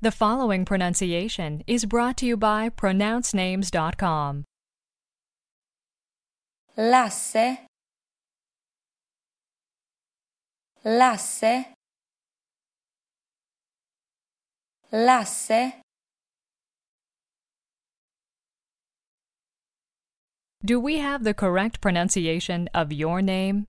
The following pronunciation is brought to you by pronouncenames.com. Lasse Lasse Lasse Do we have the correct pronunciation of your name?